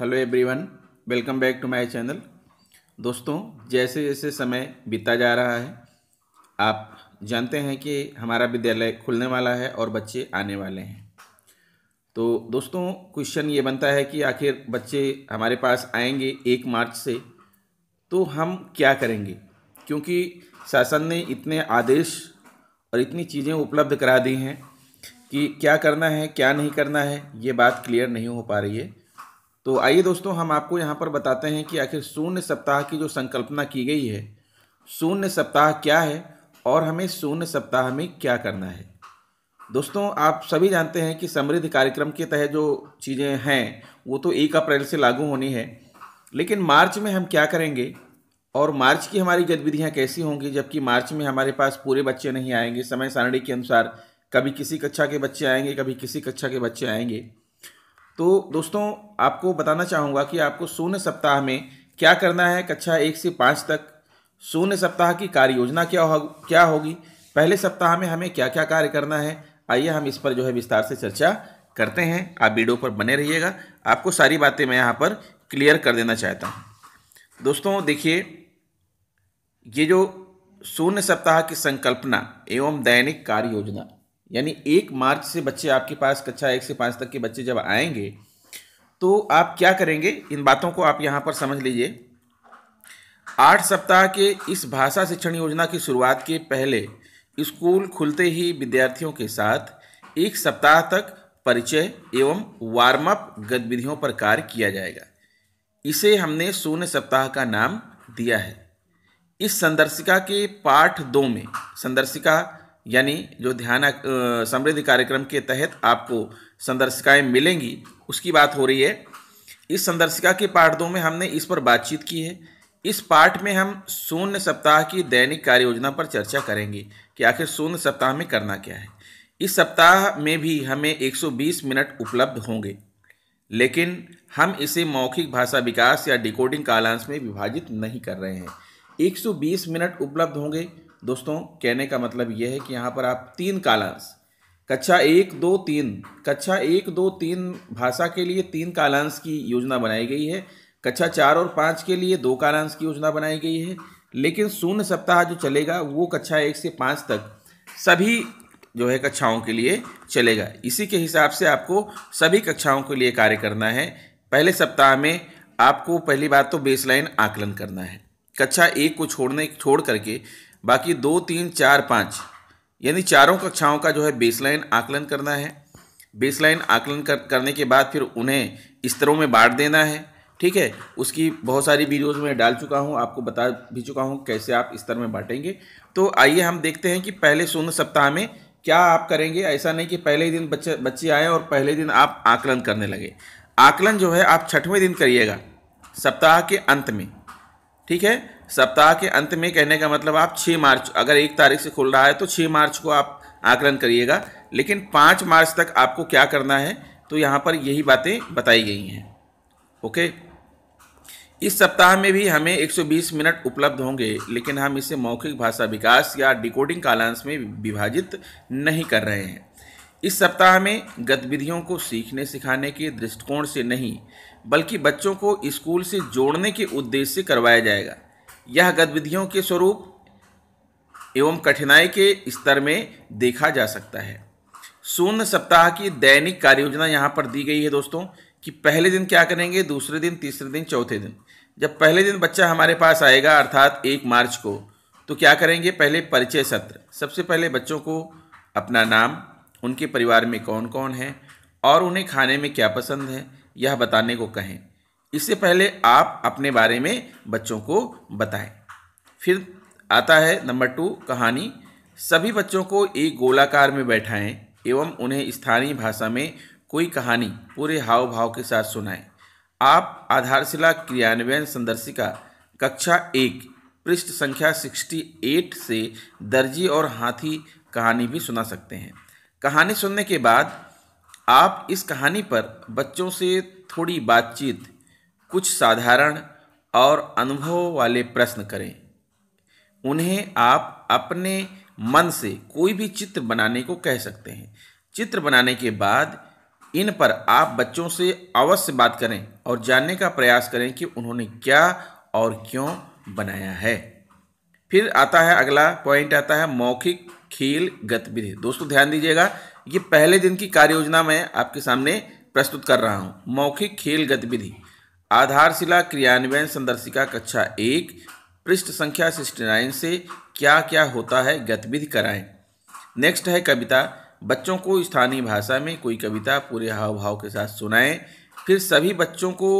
hello everyone welcome back to my channel दोस्तों जैसे जैसे समय बीता जा रहा है आप जानते हैं कि हमारा विद्यालय खुलने वाला है और बच्चे आने वाले हैं तो दोस्तों क्वेश्चन ये बनता है कि आखिर बच्चे हमारे पास आएंगे एक मार्च से तो हम क्या करेंगे क्योंकि शासन ने इतने आदेश और इतनी चीज़ें उपलब्ध करा दी हैं कि क्या करना है क्या नहीं करना है ये बात क्लियर नहीं हो पा रही है तो आइए दोस्तों हम आपको यहाँ पर बताते हैं कि आखिर शून्य सप्ताह की जो संकल्पना की गई है शून्य सप्ताह क्या है और हमें शून्य सप्ताह में क्या करना है दोस्तों आप सभी जानते हैं कि समृद्ध कार्यक्रम के तहत जो चीज़ें हैं वो तो एक अप्रैल से लागू होनी है लेकिन मार्च में हम क्या करेंगे और मार्च की हमारी गतिविधियाँ कैसी होंगी जबकि मार्च में हमारे पास पूरे बच्चे नहीं आएंगे समय सारणी के अनुसार कभी किसी कक्षा के बच्चे आएंगे कभी किसी कक्षा के बच्चे आएंगे तो दोस्तों आपको बताना चाहूँगा कि आपको शून्य सप्ताह में क्या करना है कक्षा एक से पाँच तक शून्य सप्ताह की कार्य योजना क्या हो क्या होगी पहले सप्ताह में हमें क्या क्या कार्य करना है आइए हम इस पर जो है विस्तार से चर्चा करते हैं आप वीडियो पर बने रहिएगा आपको सारी बातें मैं यहाँ पर क्लियर कर देना चाहता हूँ दोस्तों देखिए ये जो शून्य सप्ताह की संकल्पना एवं दैनिक कार्य योजना यानी एक मार्च से बच्चे आपके पास कक्षा एक से पाँच तक के बच्चे जब आएंगे तो आप क्या करेंगे इन बातों को आप यहाँ पर समझ लीजिए आठ सप्ताह के इस भाषा शिक्षण योजना की शुरुआत के पहले स्कूल खुलते ही विद्यार्थियों के साथ एक सप्ताह तक परिचय एवं वार्म गतिविधियों पर कार्य किया जाएगा इसे हमने शून्य सप्ताह का नाम दिया है इस संदर्शिका के पाठ दो में संदर्शिका यानी जो ध्यान समृद्धि कार्यक्रम के तहत आपको संदर्शिकाएँ मिलेंगी उसकी बात हो रही है इस संदर्शिका के पाठ दो में हमने इस पर बातचीत की है इस पाठ में हम शून्य सप्ताह की दैनिक कार्य योजना पर चर्चा करेंगे कि आखिर शून्य सप्ताह में करना क्या है इस सप्ताह में भी हमें 120 मिनट उपलब्ध होंगे लेकिन हम इसे मौखिक भाषा विकास या डिकोडिंग कालांश में विभाजित नहीं कर रहे हैं 120 मिनट उपलब्ध होंगे दोस्तों कहने का मतलब यह है कि यहाँ पर आप तीन कालांश कक्षा एक दो तीन कक्षा एक दो तीन भाषा के लिए तीन कालांश की योजना बनाई गई है कक्षा चार और पाँच के लिए दो कालांश की योजना बनाई गई है लेकिन शून्य सप्ताह जो चलेगा वो कक्षा एक से पाँच तक सभी जो है कक्षाओं के लिए चलेगा इसी के हिसाब से आपको सभी कक्षाओं के लिए कार्य करना है पहले सप्ताह में आपको पहली बात तो बेसलाइन आकलन करना है कक्षा एक को छोड़ने छोड़ करके बाकी दो तीन चार पाँच यानी चारों कक्षाओं का जो है बेसलाइन आकलन करना है बेसलाइन आकलन कर, करने के बाद फिर उन्हें स्तरों में बांट देना है ठीक है उसकी बहुत सारी वीडियोज़ में डाल चुका हूँ आपको बता भी चुका हूँ कैसे आप स्तर में बांटेंगे तो आइए हम देखते हैं कि पहले शून्य सप्ताह में क्या आप करेंगे ऐसा नहीं कि पहले ही दिन बच्चे बच्चे आए और पहले दिन आप आकलन करने लगे आकलन जो है आप छठवें दिन करिएगा सप्ताह के अंत में ठीक है सप्ताह के अंत में कहने का मतलब आप 6 मार्च अगर एक तारीख से खुल रहा है तो 6 मार्च को आप आकलन करिएगा लेकिन 5 मार्च तक आपको क्या करना है तो यहाँ पर यही बातें बताई गई हैं ओके इस सप्ताह में भी हमें 120 मिनट उपलब्ध होंगे लेकिन हम इसे मौखिक भाषा विकास या डिकोडिंग कालांश में विभाजित नहीं कर रहे हैं इस सप्ताह में गतिविधियों को सीखने सिखाने के दृष्टिकोण से नहीं बल्कि बच्चों को स्कूल से जोड़ने के उद्देश्य से करवाया जाएगा यह गतिविधियों के स्वरूप एवं कठिनाई के स्तर में देखा जा सकता है शून्य सप्ताह की दैनिक कार्य योजना यहाँ पर दी गई है दोस्तों कि पहले दिन क्या करेंगे दूसरे दिन तीसरे दिन चौथे दिन जब पहले दिन बच्चा हमारे पास आएगा अर्थात एक मार्च को तो क्या करेंगे पहले परिचय सत्र सबसे पहले बच्चों को अपना नाम उनके परिवार में कौन कौन है और उन्हें खाने में क्या पसंद है यह बताने को कहें इससे पहले आप अपने बारे में बच्चों को बताएं फिर आता है नंबर टू कहानी सभी बच्चों को एक गोलाकार में बैठाएं एवं उन्हें स्थानीय भाषा में कोई कहानी पूरे हाव भाव के साथ सुनाएं आप आधारशिला क्रियान्वयन संदर्शिका कक्षा एक पृष्ठ संख्या 68 से दर्जी और हाथी कहानी भी सुना सकते हैं कहानी सुनने के बाद आप इस कहानी पर बच्चों से थोड़ी बातचीत कुछ साधारण और अनुभव वाले प्रश्न करें उन्हें आप अपने मन से कोई भी चित्र बनाने को कह सकते हैं चित्र बनाने के बाद इन पर आप बच्चों से अवश्य बात करें और जानने का प्रयास करें कि उन्होंने क्या और क्यों बनाया है फिर आता है अगला पॉइंट आता है मौखिक खेल गतिविधि दोस्तों ध्यान दीजिएगा ये पहले दिन की कार्य योजना मैं आपके सामने प्रस्तुत कर रहा हूँ मौखिक खेल गतिविधि आधारशिला क्रियान्वयन संदर्शिका कक्षा एक पृष्ठ संख्या सिक्सटी नाइन से क्या क्या होता है गतिविधि कराएं नेक्स्ट है कविता बच्चों को स्थानीय भाषा में कोई कविता पूरे हाव भाव के साथ सुनाएं फिर सभी बच्चों को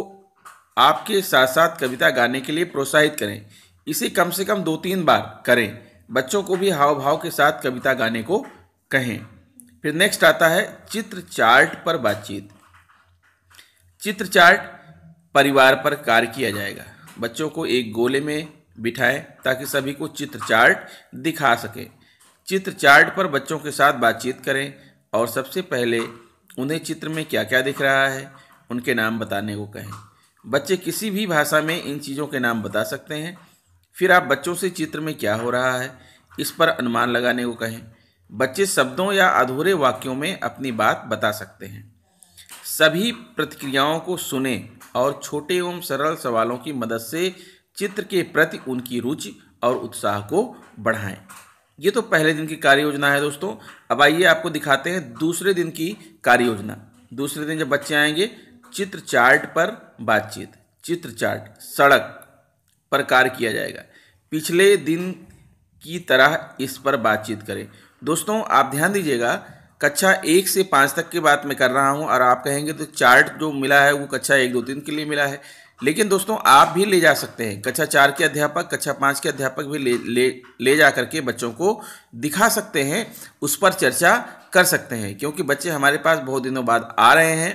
आपके साथ साथ कविता गाने के लिए प्रोत्साहित करें इसे कम से कम दो तीन बार करें बच्चों को भी हाव भाव के साथ कविता गाने को कहें फिर नेक्स्ट आता है चित्र चार्ट पर बातचीत चित्र चार्ट परिवार पर कार्य किया जाएगा बच्चों को एक गोले में बिठाएं ताकि सभी को चित्र चार्ट दिखा सके चित्र चार्ट पर बच्चों के साथ बातचीत करें और सबसे पहले उन्हें चित्र में क्या क्या दिख रहा है उनके नाम बताने को कहें बच्चे किसी भी भाषा में इन चीज़ों के नाम बता सकते हैं फिर आप बच्चों से चित्र में क्या हो रहा है इस पर अनुमान लगाने को कहें बच्चे शब्दों या अधूरे वाक्यों में अपनी बात बता सकते हैं सभी प्रतिक्रियाओं को सुनें और छोटे एवं सरल सवालों की मदद से चित्र के प्रति उनकी रुचि और उत्साह को बढ़ाएं ये तो पहले दिन की कार्य योजना है दोस्तों अब आइए आपको दिखाते हैं दूसरे दिन की कार्य योजना दूसरे दिन जब बच्चे आएंगे चित्र चार्ट पर बातचीत चित्र चार्ट सड़क पर कार्य किया जाएगा पिछले दिन की तरह इस पर बातचीत करें दोस्तों आप ध्यान दीजिएगा कक्षा एक से पाँच तक की बात मैं कर रहा हूँ और आप कहेंगे तो चार्ट जो मिला है वो कक्षा एक दो तीन के लिए मिला है लेकिन दोस्तों आप भी ले जा सकते हैं कक्षा चार के अध्यापक कक्षा पाँच के अध्यापक भी ले ले ले जा करके बच्चों को दिखा सकते हैं उस पर चर्चा कर सकते हैं क्योंकि बच्चे हमारे पास बहुत दिनों बाद आ रहे हैं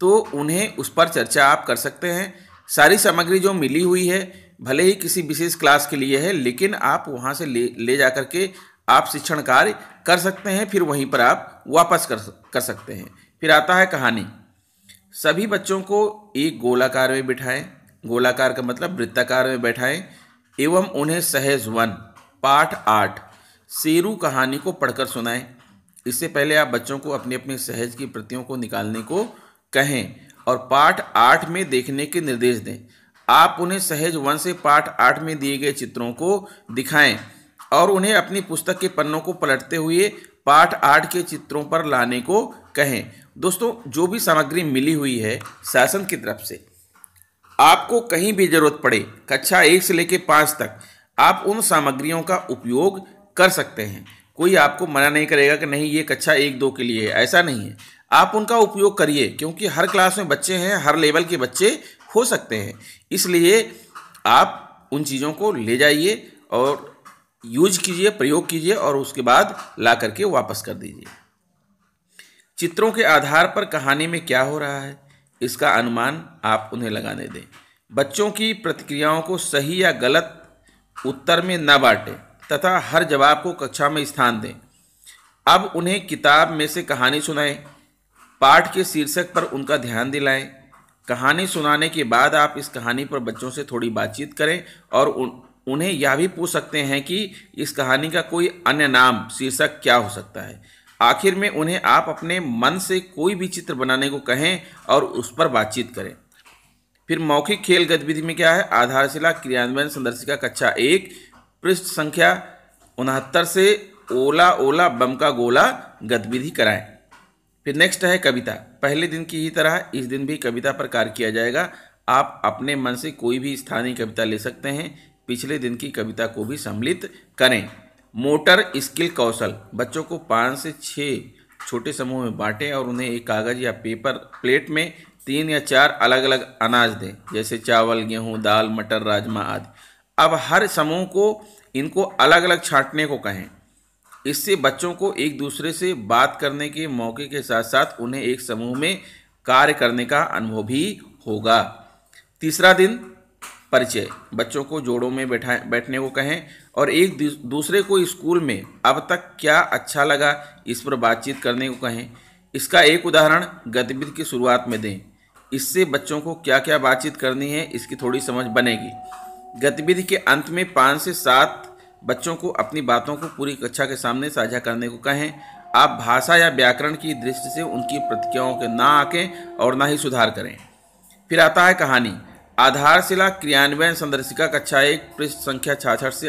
तो उन्हें उस पर चर्चा आप कर सकते हैं सारी सामग्री जो मिली हुई है भले ही किसी विशेष क्लास के लिए है लेकिन आप वहाँ से ले ले जा कर के आप शिक्षण कार्य कर सकते हैं फिर वहीं पर आप वापस कर कर सकते हैं फिर आता है कहानी सभी बच्चों को एक गोलाकार में बिठाएं गोलाकार का मतलब वृत्ताकार में बैठाएं एवं उन्हें सहज वन पाठ आठ शेरू कहानी को पढ़कर सुनाएं इससे पहले आप बच्चों को अपने अपने सहज की प्रतियों को निकालने को कहें और पाठ आठ में देखने के निर्देश दें आप उन्हें सहज वन से पाठ आठ में दिए गए चित्रों को दिखाएं और उन्हें अपनी पुस्तक के पन्नों को पलटते हुए पाठ आठ के चित्रों पर लाने को कहें दोस्तों जो भी सामग्री मिली हुई है शासन की तरफ से आपको कहीं भी जरूरत पड़े कक्षा एक से लेकर पाँच तक आप उन सामग्रियों का उपयोग कर सकते हैं कोई आपको मना नहीं करेगा कि नहीं ये कक्षा एक दो के लिए है ऐसा नहीं है आप उनका उपयोग करिए क्योंकि हर क्लास में बच्चे हैं हर लेवल के बच्चे हो सकते हैं इसलिए आप उन चीज़ों को ले जाइए और यूज कीजिए प्रयोग कीजिए और उसके बाद ला करके वापस कर दीजिए चित्रों के आधार पर कहानी में क्या हो रहा है इसका अनुमान आप उन्हें लगाने दें बच्चों की प्रतिक्रियाओं को सही या गलत उत्तर में न बांटें तथा हर जवाब को कक्षा में स्थान दें अब उन्हें किताब में से कहानी सुनाएं पाठ के शीर्षक पर उनका ध्यान दिलाएं कहानी सुनाने के बाद आप इस कहानी पर बच्चों से थोड़ी बातचीत करें और उन उन्हें यह भी पूछ सकते हैं कि इस कहानी का कोई अन्य नाम शीर्षक क्या हो सकता है आखिर में उन्हें आप अपने मन से कोई भी चित्र बनाने को कहें और उस पर बातचीत करें फिर मौखिक खेल गतिविधि में क्या है आधारशिला क्रियान्वयन संदर्शिका कक्षा एक पृष्ठ संख्या उनहत्तर से ओला ओला बम का गोला गतिविधि कराएं फिर नेक्स्ट है कविता पहले दिन की ही तरह इस दिन भी कविता पर कार्य किया जाएगा आप अपने मन से कोई भी स्थानीय कविता ले सकते हैं पिछले दिन की कविता को भी सम्मिलित करें मोटर स्किल कौशल बच्चों को पाँच से छः छोटे समूह में बांटें और उन्हें एक कागज़ या पेपर प्लेट में तीन या चार अलग अलग अनाज दें जैसे चावल गेहूँ दाल मटर राजमा आदि अब हर समूह को इनको अलग अलग छांटने को कहें इससे बच्चों को एक दूसरे से बात करने के मौके के साथ साथ उन्हें एक समूह में कार्य करने का अनुभव भी होगा तीसरा दिन परिचय बच्चों को जोड़ों में बैठा बैठने को कहें और एक दूसरे को स्कूल में अब तक क्या अच्छा लगा इस पर बातचीत करने को कहें इसका एक उदाहरण गतिविधि की शुरुआत में दें इससे बच्चों को क्या क्या बातचीत करनी है इसकी थोड़ी समझ बनेगी गतिविधि के अंत में पाँच से सात बच्चों को अपनी बातों को पूरी कक्षा के सामने साझा करने को कहें आप भाषा या व्याकरण की दृष्टि से उनकी प्रतिक्रियाओं के ना आके और ना ही सुधार करें फिर आता है कहानी आधारशिला क्रियान्वयन संदर्शिका कक्षा एक पृष्ठ संख्या छाछठ से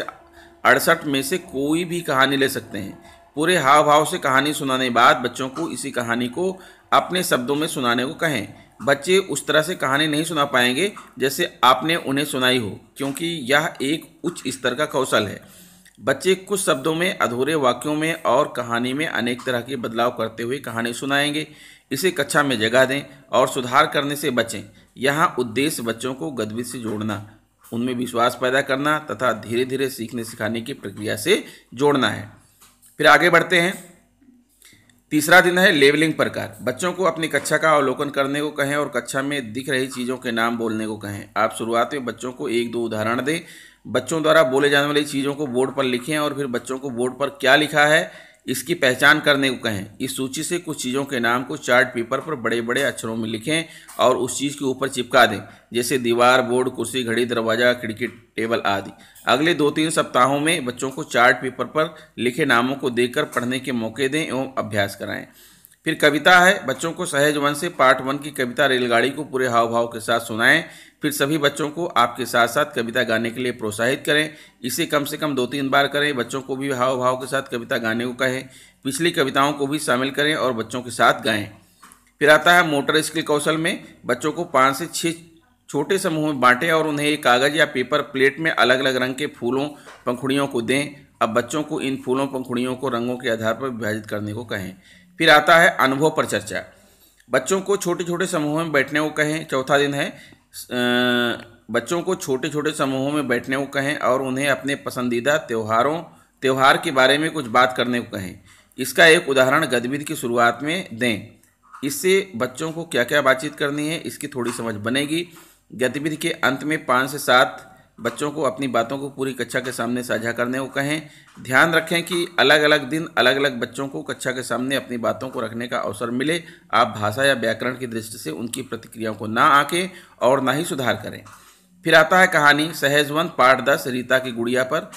अड़सठ में से कोई भी कहानी ले सकते हैं पूरे हाव भाव से कहानी सुनाने बाद बच्चों को इसी कहानी को अपने शब्दों में सुनाने को कहें बच्चे उस तरह से कहानी नहीं सुना पाएंगे जैसे आपने उन्हें सुनाई हो क्योंकि यह एक उच्च स्तर का कौशल है बच्चे कुछ शब्दों में अधूरे वाक्यों में और कहानी में अनेक तरह के बदलाव करते हुए कहानी सुनाएंगे इसे कक्षा में जगह दें और सुधार करने से बचें यहाँ उद्देश्य बच्चों को गतिविधि से जोड़ना उनमें विश्वास पैदा करना तथा धीरे धीरे सीखने सिखाने की प्रक्रिया से जोड़ना है फिर आगे बढ़ते हैं तीसरा दिन है लेवलिंग प्रकार बच्चों को अपनी कक्षा का अवलोकन करने को कहें और कक्षा में दिख रही चीज़ों के नाम बोलने को कहें आप शुरुआत में बच्चों को एक दो उदाहरण दें बच्चों द्वारा बोले जाने वाली चीज़ों को बोर्ड पर लिखें और फिर बच्चों को बोर्ड पर क्या लिखा है इसकी पहचान करने को कहें इस सूची से कुछ चीज़ों के नाम को चार्ट पेपर पर बड़े बड़े अक्षरों में लिखें और उस चीज़ के ऊपर चिपका दें जैसे दीवार बोर्ड कुर्सी घड़ी दरवाज़ा खिड़की टेबल आदि अगले दो तीन सप्ताहों में बच्चों को चार्ट पेपर पर लिखे नामों को देखकर पढ़ने के मौके दें एवं अभ्यास कराएँ फिर कविता है बच्चों को सहज वन से पार्ट वन की कविता रेलगाड़ी को पूरे हाव भाव के साथ सुनाएं फिर सभी बच्चों को आपके साथ साथ कविता गाने के लिए प्रोत्साहित करें इसे कम से कम दो तीन बार करें बच्चों को भी हाव भाव के साथ कविता गाने को कहें पिछली कविताओं को भी शामिल करें और बच्चों के साथ गाएँ फिर आता है मोटर स्किल कौशल में बच्चों को पाँच से छः छोटे समूह में बांटें और उन्हें एक कागज़ या पेपर प्लेट में अलग अलग रंग के फूलों पंखुड़ियों को दें अब बच्चों को इन फूलों पंखुड़ियों को रंगों के आधार पर विभाजित करने को कहें फिर आता है अनुभव पर चर्चा बच्चों को छोटे छोटे समूहों में बैठने को कहें चौथा दिन है बच्चों को छोटे छोटे समूहों में बैठने को कहें और उन्हें अपने पसंदीदा त्योहारों त्यौहार के बारे में कुछ बात करने को कहें इसका एक उदाहरण गतिविधि की शुरुआत में दें इससे बच्चों को क्या क्या बातचीत करनी है इसकी थोड़ी समझ बनेगी गतिविधि के अंत में पाँच से सात बच्चों को अपनी बातों को पूरी कक्षा के सामने साझा करने को कहें ध्यान रखें कि अलग अलग दिन अलग अलग बच्चों को कक्षा के सामने अपनी बातों को रखने का अवसर मिले आप भाषा या व्याकरण की दृष्टि से उनकी प्रतिक्रियाओं को ना आके और ना ही सुधार करें फिर आता है कहानी सहेजवन पाठ दस रीता की गुड़िया पर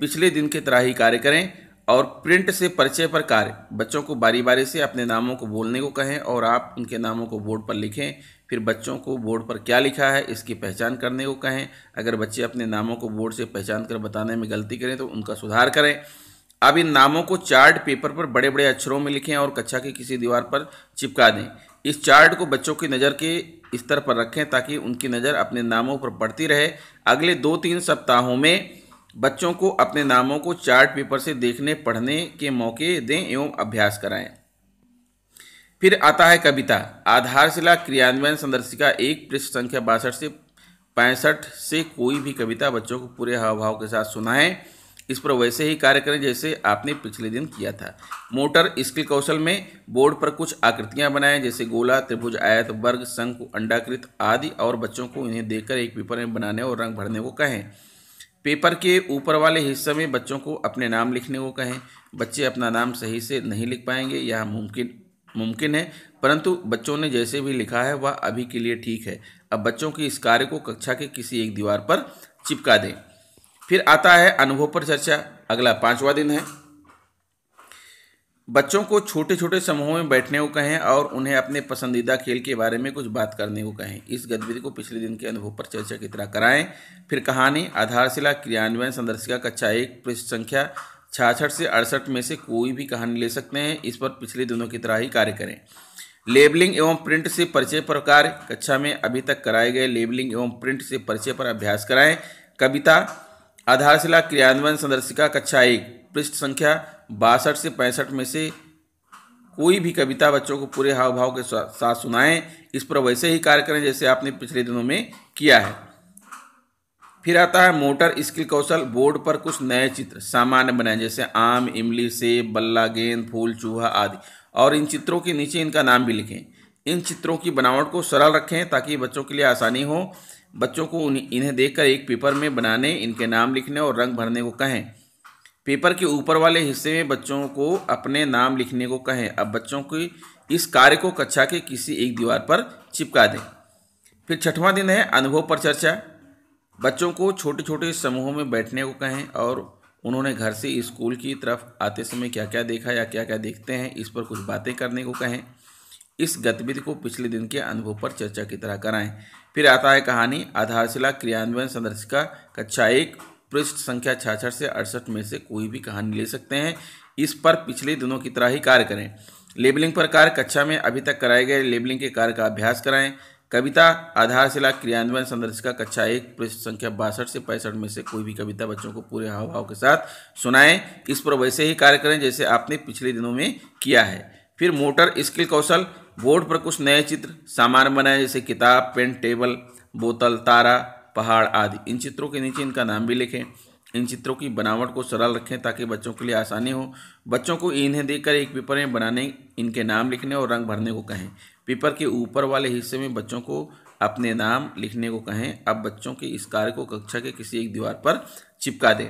पिछले दिन की तरह ही कार्य करें और प्रिंट से परिचय पर कार्य बच्चों को बारी बारी से अपने नामों को बोलने को कहें और आप उनके नामों को बोर्ड पर लिखें फिर बच्चों को बोर्ड पर क्या लिखा है इसकी पहचान करने को कहें अगर बच्चे अपने नामों को बोर्ड से पहचान कर बताने में गलती करें तो उनका सुधार करें अब इन नामों को चार्ट पेपर पर बड़े बड़े अक्षरों में लिखें और कक्षा की किसी दीवार पर चिपका दें इस चार्ट को बच्चों की नज़र के स्तर पर रखें ताकि उनकी नज़र अपने नामों पर पड़ती रहे अगले दो तीन सप्ताहों में बच्चों को अपने नामों को चार्ट पेपर से देखने पढ़ने के मौके दें एवं अभ्यास कराएं फिर आता है कविता आधारशिला क्रियान्वयन संदर्शिका एक पृष्ठ संख्या बासठ से पैंसठ से कोई भी कविता बच्चों को पूरे हाव भाव के साथ सुनाएं इस पर वैसे ही कार्य करें जैसे आपने पिछले दिन किया था मोटर स्किल कौशल में बोर्ड पर कुछ आकृतियां बनाएं जैसे गोला त्रिभुज आयत वर्ग शंकु अंडाकृत आदि और बच्चों को इन्हें देखकर एक पेपर में बनाने और रंग भरने को कहें पेपर के ऊपर वाले हिस्से में बच्चों को अपने नाम लिखने को कहें बच्चे अपना नाम सही से नहीं लिख पाएंगे यह मुमकिन मुमकिन है परंतु बच्चों ने जैसे भी लिखा है वह अभी के लिए ठीक है अब बच्चों के इस कार्य को कक्षा के किसी एक दीवार पर चिपका दें फिर आता है अनुभव पर चर्चा अगला पांचवा दिन है बच्चों को छोटे छोटे समूहों में बैठने को कहें और उन्हें अपने पसंदीदा खेल के बारे में कुछ बात करने को कहें इस गतिविधि को पिछले दिन के अनुभव पर चर्चा की तरह कराएं फिर कहानी आधारशिला क्रियान्वयन संदर्शिका कक्षा एक पृष्ठ संख्या छाछठ से अड़सठ में से कोई भी कहानी ले सकते हैं इस पर पिछले दिनों की तरह ही कार्य करें लेबलिंग एवं प्रिंट से परिचय पर कार्य कक्षा में अभी तक कराए गए लेबलिंग एवं प्रिंट से परिचय पर अभ्यास कराएं कविता आधारशिला क्रियान्वयन संदर्शिका कक्षा एक पृष्ठ संख्या बासठ से पैंसठ में से कोई भी कविता बच्चों को पूरे हाव भाव के साथ सुनाएं इस पर वैसे ही कार्य करें जैसे आपने पिछले दिनों में किया है फिर आता है मोटर स्किल कौशल बोर्ड पर कुछ नए चित्र सामान्य बनाए जैसे आम इमली सेब बल्ला गेंद फूल चूहा आदि और इन चित्रों के नीचे इनका नाम भी लिखें इन चित्रों की बनावट को सरल रखें ताकि बच्चों के लिए आसानी हो बच्चों को इन्हें देखकर एक पेपर में बनाने इनके नाम लिखने और रंग भरने को कहें पेपर के ऊपर वाले हिस्से में बच्चों को अपने नाम लिखने को कहें अब बच्चों की इस कार्य को कक्षा के किसी एक दीवार पर चिपका दें फिर छठवां दिन है अनुभव पर चर्चा बच्चों को छोटे छोटे समूहों में बैठने को कहें और उन्होंने घर से स्कूल की तरफ आते समय क्या क्या देखा या क्या क्या देखते हैं इस पर कुछ बातें करने को कहें इस गतिविधि को पिछले दिन के अनुभव पर चर्चा की तरह कराएं फिर आता है कहानी आधारशिला क्रियान्वयन संदर्शिका कक्षा एक पृष्ठ संख्या छाछठ से अड़सठ में से कोई भी कहानी ले सकते हैं इस पर पिछले दिनों की तरह ही कार्य करें लेबलिंग पर कार्य कक्षा में अभी तक कराए गए लेबलिंग के कार्य का अभ्यास कराएं कविता आधारशिला क्रियान्वयन संदर्शिका कक्षा एक पृष्ठ संख्या बासठ से पैंसठ में से कोई भी कविता बच्चों को पूरे हाव भाव के साथ सुनाएं इस पर वैसे ही कार्य करें जैसे आपने पिछले दिनों में किया है फिर मोटर स्किल कौशल बोर्ड पर कुछ नए चित्र सामान बनाएं जैसे किताब पेन टेबल बोतल तारा पहाड़ आदि इन चित्रों के नीचे इनका नाम भी लिखें इन चित्रों की बनावट को सरल रखें ताकि बच्चों के लिए आसानी हो बच्चों को इन्हें देकर एक पेपर में बनाने इनके नाम लिखने और रंग भरने को कहें पेपर के ऊपर वाले हिस्से में बच्चों को अपने नाम लिखने को कहें अब बच्चों के इस कार्य को कक्षा के किसी एक दीवार पर चिपका दें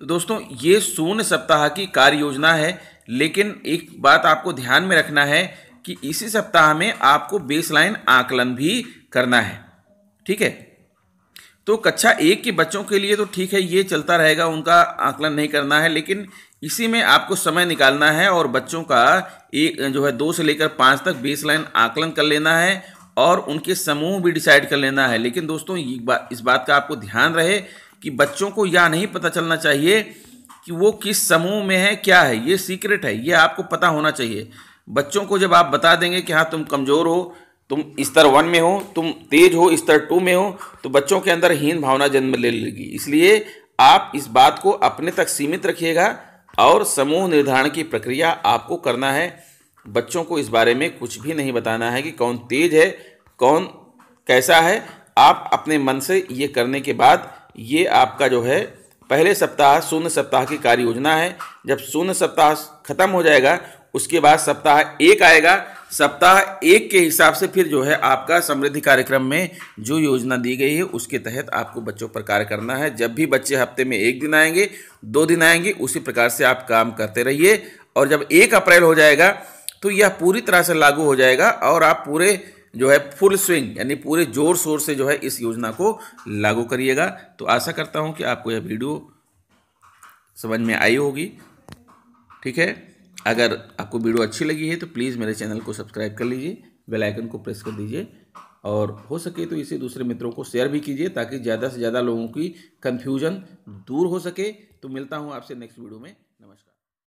तो दोस्तों ये शून्य सप्ताह की कार्य योजना है लेकिन एक बात आपको ध्यान में रखना है कि इसी सप्ताह में आपको बेसलाइन आकलन भी करना है ठीक है तो कक्षा एक के बच्चों के लिए तो ठीक है ये चलता रहेगा उनका आकलन नहीं करना है लेकिन इसी में आपको समय निकालना है और बच्चों का एक जो है दो से लेकर पाँच तक बेस लाइन आकलन कर लेना है और उनके समूह भी डिसाइड कर लेना है लेकिन दोस्तों ये बा, इस बात का आपको ध्यान रहे कि बच्चों को यह नहीं पता चलना चाहिए कि वो किस समूह में है क्या है ये सीक्रेट है ये आपको पता होना चाहिए बच्चों को जब आप बता देंगे कि हाँ तुम कमज़ोर हो तुम स्तर वन में हो तुम तेज हो स्तर टू में हो तो बच्चों के अंदर हीन भावना जन्म ले लेगी इसलिए आप इस बात को अपने तक सीमित रखिएगा और समूह निर्धारण की प्रक्रिया आपको करना है बच्चों को इस बारे में कुछ भी नहीं बताना है कि कौन तेज है कौन कैसा है आप अपने मन से ये करने के बाद ये आपका जो है पहले सप्ताह शून्य सप्ताह की कार्य योजना है जब शून्य सप्ताह खत्म हो जाएगा उसके बाद सप्ताह एक आएगा सप्ताह एक के हिसाब से फिर जो है आपका समृद्धि कार्यक्रम में जो योजना दी गई है उसके तहत आपको बच्चों पर कार्य करना है जब भी बच्चे हफ्ते में एक दिन आएंगे दो दिन आएंगे उसी प्रकार से आप काम करते रहिए और जब एक अप्रैल हो जाएगा तो यह पूरी तरह से लागू हो जाएगा और आप पूरे जो है फुल स्विंग यानी पूरे जोर शोर से जो है इस योजना को लागू करिएगा तो आशा करता हूँ कि आपको यह वीडियो समझ में आई होगी ठीक है अगर आपको वीडियो अच्छी लगी है तो प्लीज़ मेरे चैनल को सब्सक्राइब कर लीजिए बेल आइकन को प्रेस कर दीजिए और हो सके तो इसे दूसरे मित्रों को शेयर भी कीजिए ताकि ज़्यादा से ज़्यादा लोगों की कन्फ्यूजन दूर हो सके तो मिलता हूँ आपसे नेक्स्ट वीडियो में नमस्कार